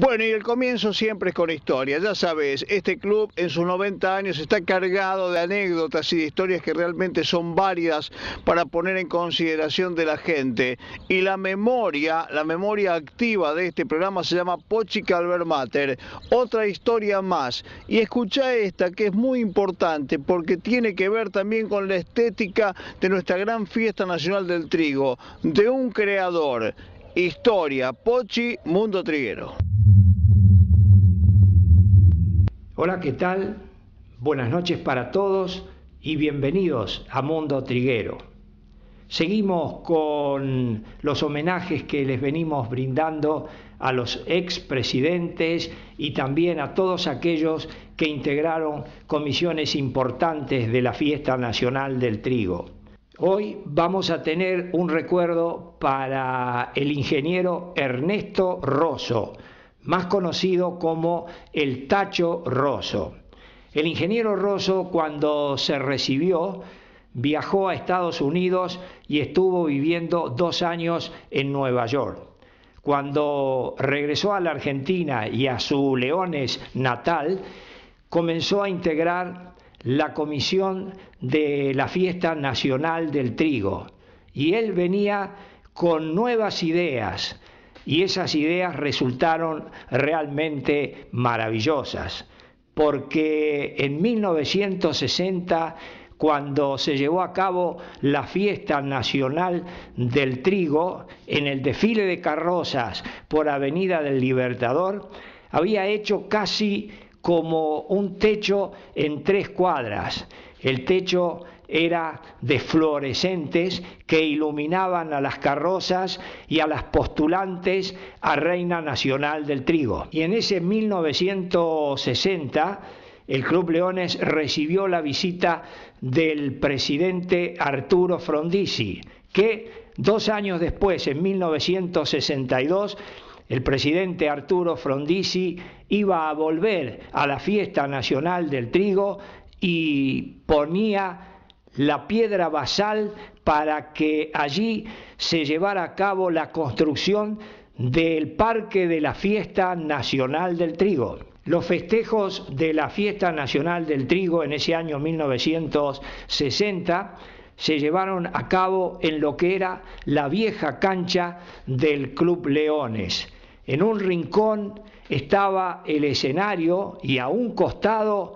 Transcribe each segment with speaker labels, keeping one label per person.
Speaker 1: Bueno, y el comienzo siempre es con historia. Ya sabes, este club en sus 90 años está cargado de anécdotas y de historias que realmente son válidas para poner en consideración de la gente. Y la memoria, la memoria activa de este programa se llama Pochi Calvermater. Otra historia más. Y escucha esta que es muy importante porque tiene que ver también con la estética de nuestra gran fiesta nacional del trigo, de un creador. Historia, Pochi, Mundo Triguero. Hola, ¿qué tal?
Speaker 2: Buenas noches para todos y bienvenidos a Mundo Triguero. Seguimos con los homenajes que les venimos brindando a los expresidentes y también a todos aquellos que integraron comisiones importantes de la Fiesta Nacional del Trigo. Hoy vamos a tener un recuerdo para el ingeniero Ernesto Rosso, más conocido como el Tacho Rosso. El ingeniero Rosso, cuando se recibió, viajó a Estados Unidos y estuvo viviendo dos años en Nueva York. Cuando regresó a la Argentina y a su Leones natal, comenzó a integrar la comisión de la Fiesta Nacional del Trigo. Y él venía con nuevas ideas, y esas ideas resultaron realmente maravillosas, porque en 1960 cuando se llevó a cabo la fiesta nacional del trigo en el desfile de carrozas por Avenida del Libertador, había hecho casi como un techo en tres cuadras. El techo era de fluorescentes que iluminaban a las carrozas y a las postulantes a Reina Nacional del Trigo. Y en ese 1960 el Club Leones recibió la visita del presidente Arturo Frondizi, que dos años después, en 1962, el presidente Arturo Frondizi iba a volver a la fiesta nacional del trigo y ponía la piedra basal para que allí se llevara a cabo la construcción del Parque de la Fiesta Nacional del Trigo. Los festejos de la Fiesta Nacional del Trigo en ese año 1960 se llevaron a cabo en lo que era la vieja cancha del Club Leones. En un rincón estaba el escenario y a un costado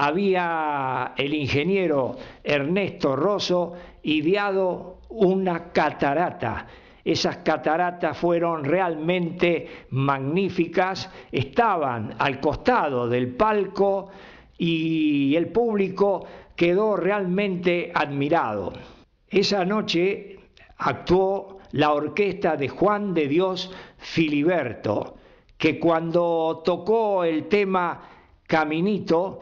Speaker 2: había el ingeniero Ernesto Rosso ideado una catarata. Esas cataratas fueron realmente magníficas, estaban al costado del palco y el público quedó realmente admirado. Esa noche actuó la orquesta de Juan de Dios Filiberto, que cuando tocó el tema Caminito,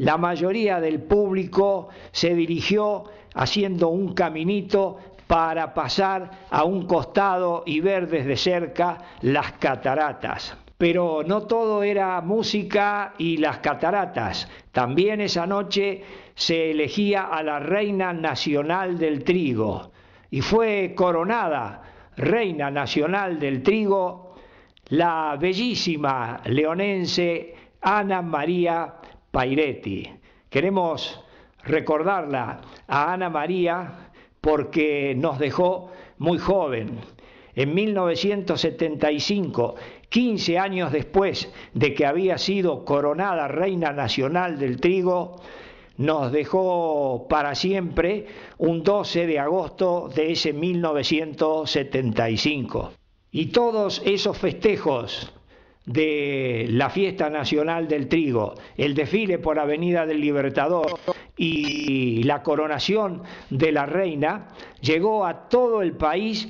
Speaker 2: la mayoría del público se dirigió haciendo un caminito para pasar a un costado y ver desde cerca las cataratas. Pero no todo era música y las cataratas. También esa noche se elegía a la reina nacional del trigo y fue coronada reina nacional del trigo la bellísima leonense Ana María Pairetti. Queremos recordarla a Ana María porque nos dejó muy joven. En 1975, 15 años después de que había sido coronada reina nacional del trigo, nos dejó para siempre un 12 de agosto de ese 1975. Y todos esos festejos de la fiesta nacional del trigo, el desfile por Avenida del Libertador y la coronación de la reina, llegó a todo el país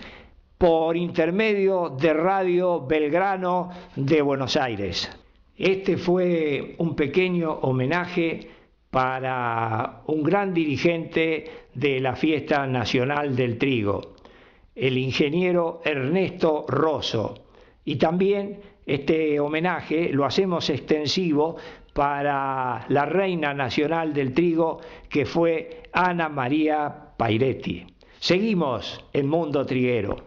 Speaker 2: por intermedio de Radio Belgrano de Buenos Aires. Este fue un pequeño homenaje para un gran dirigente de la fiesta nacional del trigo, el ingeniero Ernesto Rosso, y también este homenaje lo hacemos extensivo para la reina nacional del trigo, que fue Ana María Pairetti. Seguimos en Mundo Triguero.